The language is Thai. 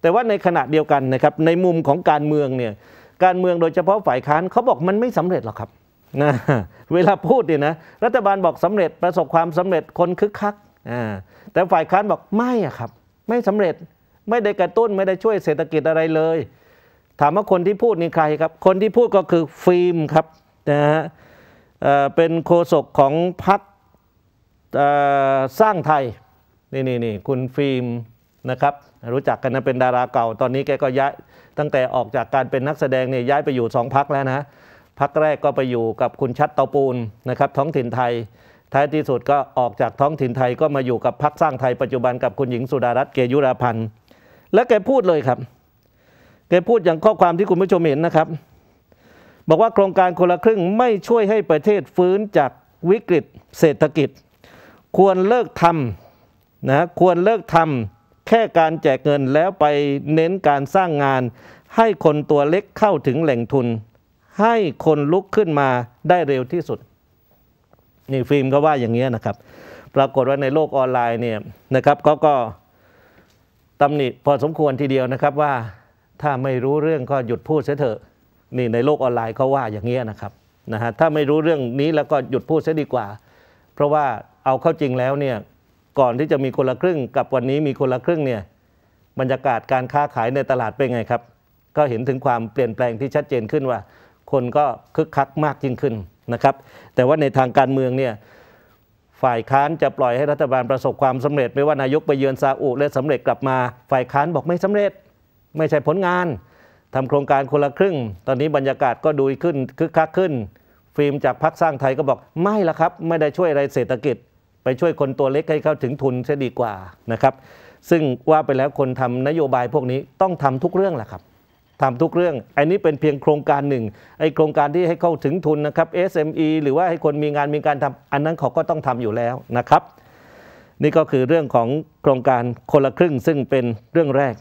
แต่ว่าในขณะเดียวกันนะครับในมุมของการเมืองเนี่ยการเมืองโดยเฉพาะฝ่ายค้านเขาบอกมันไม่สำเร็จหรอกครับนะเวลาพูดเนี่ยนะรัฐบาลบอกสำเร็จประสบความสำเร็จคนคึกคักอ่าแต่ฝ่ายค้านบอกไม่อะครับไม่สำเร็จไม่ได้กระตุ้นไม่ได้ช่วยเศรษฐกิจอะไรเลย ถามว่าคนที่พูดนี่ใครครับ คนที่พูดก็คือฟิล์มครับนะฮะเป็นโฆษกของพรรคสร้างไทย นี่นี่นี่คุณฟิล์มนะครับรู้จักกันนะเป็นดาราเก่าตอนนี้แกก็ย้ายตั้งแต่ออกจากการเป็นนักแสดงเนี่ยย้ายไปอยู่สองพักแล้วนะพักแรกก็ไปอยู่กับคุณชัดเตาปูนนะครับท้องถิ่นไทยท้ายที่สุดก็ออกจากท้องถิ่นไทย ก็มาอยู่กับพักสร้างไทยปัจจุบันกับคุณหญิงสุดารัตน์เกยุราพันธ์และแกพูดเลยครับ แกพูดอย่างข้อความที่คุณผู้ชมเห็นนะครับ บอกว่าโครงการคนละครึ่งไม่ช่วยให้ประเทศฟื้นจากวิกฤต เศรษฐกิจ ควรเลิกทำนะควรเลิกทำแค่การแจกเงินแล้วไปเน้นการสร้างงานให้คนตัวเล็กเข้าถึงแหล่งทุน ให้คนลุกขึ้นมาได้เร็วที่สุด นี่ฟิล์มก็ว่าอย่างนี้นะครับ ปรากฏว่าในโลกออนไลน์เนี่ย นะครับเขาก็ตำหนิพอสมควรทีเดียวนะครับว่าถ้าไม่รู้เรื่องก็หยุดพูดเสียเถอะ นี่ในโลกออนไลน์เขาว่าอย่างนี้นะครับนะฮะถ้าไม่รู้เรื่องนี้แล้วก็หยุดพูดเสียดีกว่า เพราะว่าเอาเข้าจริงแล้วเนี่ยก่อนที่จะมีคนละครึ่งกับวันนี้มีคนละครึ่งเนี่ย บรรยากาศการค้าขายในตลาดเป็นไงครับ ก็เห็นถึงความเปลี่ยนแปลงที่ชัดเจนขึ้นว่า คนก็คึกคักมากยิ่งขึ้นนะครับแต่ว่าในทางการเมืองเนี่ย ฝ่ายค้านจะปล่อยให้รัฐบาลประสบความสำเร็จไม่ว่านายกไปเยือนซาอุและสำเร็จกลับมาฝ่ายค้านบอกไม่สำเร็จ ไม่ใช่ผลงาน ทำโครงการคนละครึ่ง ตอนนี้บรรยากาศก็ดูขึ้นคึกคักขึ้น ฟิล์มจากพรรคสร้างไทยก็บอกไม่ละครับ ไม่ได้ช่วยอะไรเศรษฐกิจไปช่วยคนตัวเล็กให้เข้าถึงทุนจะดีกว่านะครับ ซึ่งว่าไปแล้วคนทำนโยบายพวกนี้ต้องทำทุกเรื่องแหละครับทำทุกเรื่องไอ้นนี้เป็นเพียงโครงการหนึ่งไอโครงการที่ให้เข้าถึงทุนนะครับ SME หรือว่าให้คนมีงานมีการทำอันนั้นเขาก็ต้องทำอยู่แล้วนะครับ นี่ก็คือเรื่องของโครงการคนละครึ่งซึ่งเป็นเรื่องแรก